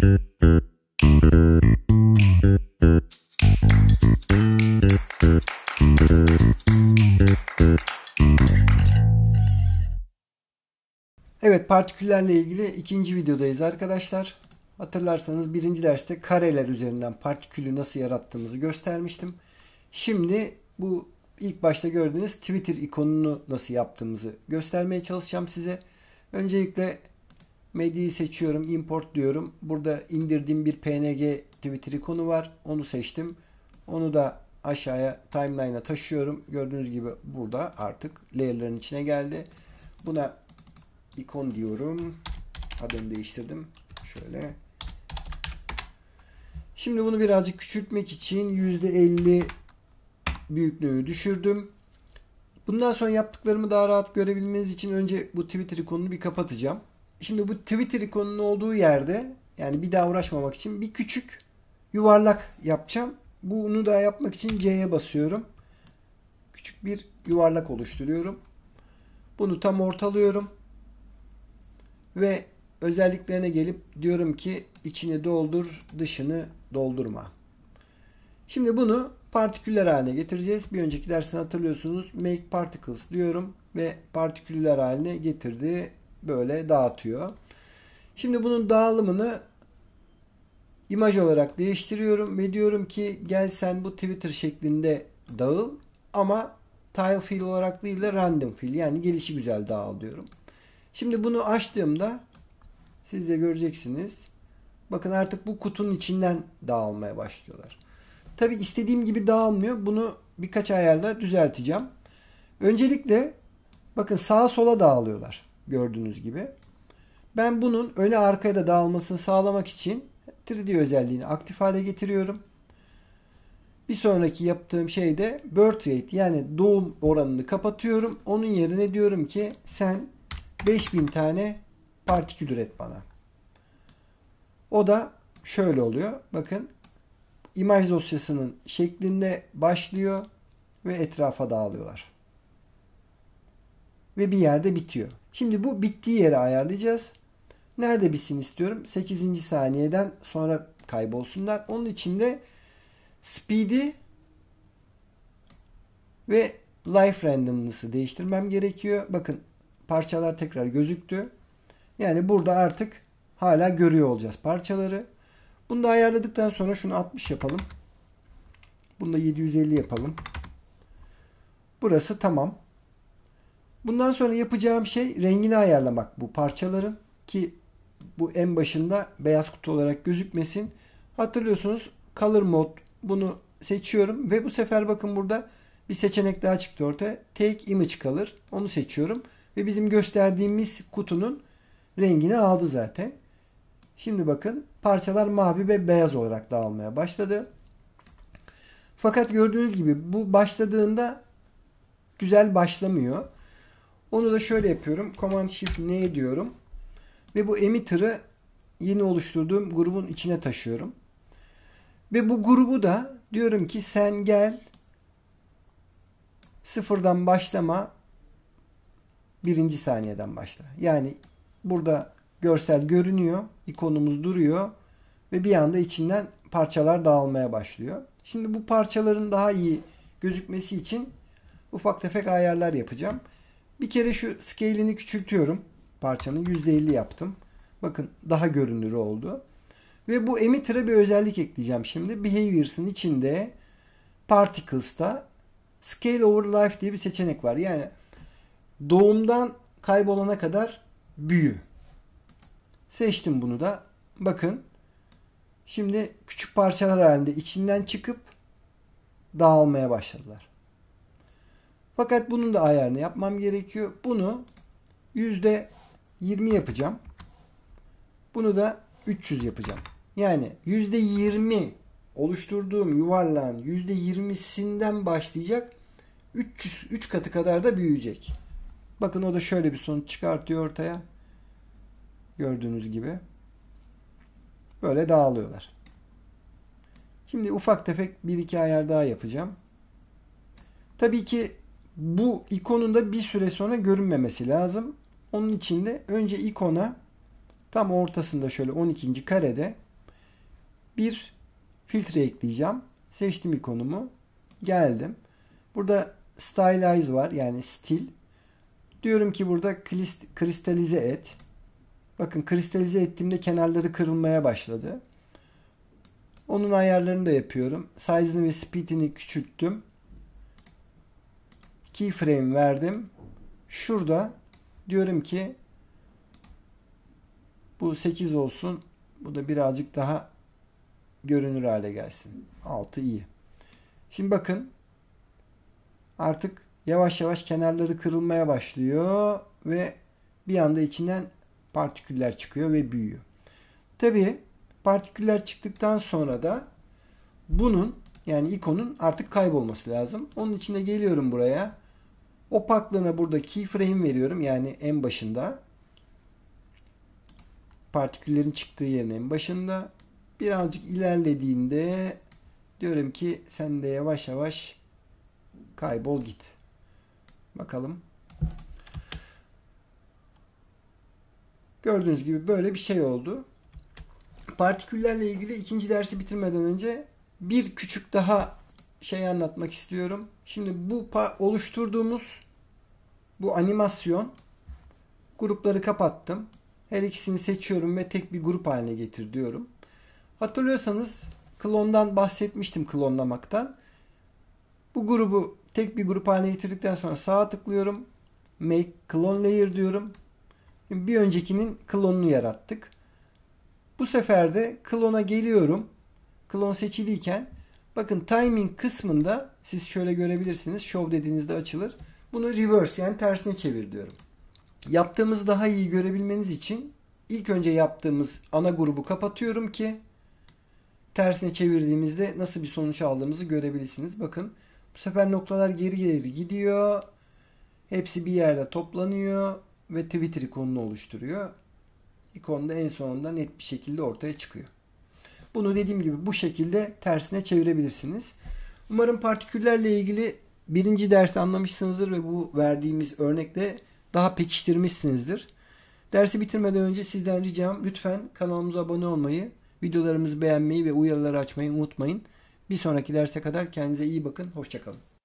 Evet partiküllerle ilgili ikinci videodayız arkadaşlar. Hatırlarsanız birinci derste kareler üzerinden partikülü nasıl yarattığımızı göstermiştim. Şimdi bu ilk başta gördüğünüz Twitter ikonunu nasıl yaptığımızı göstermeye çalışacağım size. Öncelikle Medyayı seçiyorum. Import diyorum. Burada indirdiğim bir PNG Twitter ikonu var. Onu seçtim. Onu da aşağıya timeline'a taşıyorum. Gördüğünüz gibi burada artık layer'ların içine geldi. Buna ikon diyorum. Adını değiştirdim. Şöyle. Şimdi bunu birazcık küçültmek için %50 büyüklüğünü düşürdüm. Bundan sonra yaptıklarımı daha rahat görebilmeniz için önce bu Twitter ikonunu bir kapatacağım. Şimdi bu Twitter ikonunun olduğu yerde yani bir daha uğraşmamak için bir küçük yuvarlak yapacağım. Bunu da yapmak için C'ye basıyorum. Küçük bir yuvarlak oluşturuyorum. Bunu tam ortalıyorum. Ve özelliklerine gelip diyorum ki içini doldur, dışını doldurma. Şimdi bunu partiküller haline getireceğiz. Bir önceki dersini hatırlıyorsunuz. Make particles diyorum ve partiküller haline getirdi böyle dağıtıyor. Şimdi bunun dağılımını imaj olarak değiştiriyorum ve diyorum ki gel sen bu Twitter şeklinde dağıl ama tile fill olarak değil de random fill yani gelişi güzel dağıl diyorum. Şimdi bunu açtığımda siz de göreceksiniz. Bakın artık bu kutunun içinden dağılmaya başlıyorlar. Tabi istediğim gibi dağılmıyor. Bunu birkaç ayarla düzelteceğim. Öncelikle bakın sağa sola dağılıyorlar gördüğünüz gibi. Ben bunun öne arkaya da dağılmasını sağlamak için 3D özelliğini aktif hale getiriyorum. Bir sonraki yaptığım şey de birth rate yani doğum oranını kapatıyorum. Onun yerine diyorum ki sen 5000 tane partikül üret bana. O da şöyle oluyor. Bakın imaj dosyasının şeklinde başlıyor ve etrafa dağılıyorlar ve bir yerde bitiyor. Şimdi bu bittiği yere ayarlayacağız. Nerede bitsin istiyorum? 8. saniyeden sonra kaybolsunlar. Onun için de speed'i ve life randomness'ı değiştirmem gerekiyor. Bakın parçalar tekrar gözüktü. Yani burada artık hala görüyor olacağız parçaları. Bunu da ayarladıktan sonra şunu 60 yapalım. Bunu da 750 yapalım. Burası tamam. Bundan sonra yapacağım şey rengini ayarlamak bu parçaların ki bu en başında beyaz kutu olarak gözükmesin. Hatırlıyorsunuz color mod bunu seçiyorum ve bu sefer bakın burada bir seçenek daha çıktı ortaya. Take image color onu seçiyorum ve bizim gösterdiğimiz kutunun rengini aldı zaten. Şimdi bakın parçalar mavi ve beyaz olarak dağılmaya başladı. Fakat gördüğünüz gibi bu başladığında güzel başlamıyor. Onu da şöyle yapıyorum. Command Shift N diyorum. Ve bu emitter'ı yeni oluşturduğum grubun içine taşıyorum. Ve bu grubu da diyorum ki sen gel sıfırdan başlama birinci saniyeden başla. Yani burada görsel görünüyor, ikonumuz duruyor ve bir anda içinden parçalar dağılmaya başlıyor. Şimdi bu parçaların daha iyi gözükmesi için ufak tefek ayarlar yapacağım. Bir kere şu scale'ini küçültüyorum. Parçanın %50 yaptım. Bakın daha görünür oldu. Ve bu emitter'a bir özellik ekleyeceğim şimdi. Behaviors'ın içinde Particles'ta Scale over Life diye bir seçenek var. Yani doğumdan kaybolana kadar büyü. Seçtim bunu da. Bakın şimdi küçük parçalar halinde içinden çıkıp dağılmaya başladılar. Fakat bunun da ayarını yapmam gerekiyor. Bunu yüzde %20 yapacağım. Bunu da 300 yapacağım. Yani yüzde %20 oluşturduğum yuvarlağın yüzde %20'sinden başlayacak 300, 3 katı kadar da büyüyecek. Bakın o da şöyle bir sonuç çıkartıyor ortaya. Gördüğünüz gibi. Böyle dağılıyorlar. Şimdi ufak tefek bir iki ayar daha yapacağım. Tabii ki bu ikonun da bir süre sonra görünmemesi lazım. Onun için de önce ikona tam ortasında şöyle 12. karede bir filtre ekleyeceğim. Seçtim ikonumu. Geldim. Burada stylize var yani stil. Diyorum ki burada kristalize et. Bakın kristalize ettiğimde kenarları kırılmaya başladı. Onun ayarlarını da yapıyorum. Size'ını ve speed'ini küçülttüm keyframe verdim. Şurada diyorum ki bu 8 olsun. Bu da birazcık daha görünür hale gelsin. 6 iyi. Şimdi bakın artık yavaş yavaş kenarları kırılmaya başlıyor ve bir anda içinden partiküller çıkıyor ve büyüyor. Tabi partiküller çıktıktan sonra da bunun yani ikonun artık kaybolması lazım. Onun için de geliyorum buraya. Opaklığına burada keyframe veriyorum. Yani en başında. Partiküllerin çıktığı yerin en başında. Birazcık ilerlediğinde diyorum ki sen de yavaş yavaş kaybol git. Bakalım. Gördüğünüz gibi böyle bir şey oldu. Partiküllerle ilgili ikinci dersi bitirmeden önce bir küçük daha şey anlatmak istiyorum. Şimdi bu oluşturduğumuz bu animasyon grupları kapattım. Her ikisini seçiyorum ve tek bir grup haline getir diyorum. Hatırlıyorsanız klondan bahsetmiştim klonlamaktan. Bu grubu tek bir grup haline getirdikten sonra sağa tıklıyorum. Make clone layer diyorum. Bir öncekinin klonunu yarattık. Bu sefer de klona geliyorum. Klon seçiliyken Bakın timing kısmında siz şöyle görebilirsiniz. Show dediğinizde açılır. Bunu reverse yani tersine çevir diyorum. Yaptığımızı daha iyi görebilmeniz için ilk önce yaptığımız ana grubu kapatıyorum ki tersine çevirdiğimizde nasıl bir sonuç aldığımızı görebilirsiniz. Bakın bu sefer noktalar geri geri gidiyor. Hepsi bir yerde toplanıyor ve Twitter ikonunu oluşturuyor. İkon da en sonunda net bir şekilde ortaya çıkıyor. Bunu dediğim gibi bu şekilde tersine çevirebilirsiniz. Umarım partiküllerle ilgili birinci dersi anlamışsınızdır ve bu verdiğimiz örnekle daha pekiştirmişsinizdir. Dersi bitirmeden önce sizden ricam lütfen kanalımıza abone olmayı, videolarımızı beğenmeyi ve uyarıları açmayı unutmayın. Bir sonraki derse kadar kendinize iyi bakın. Hoşçakalın.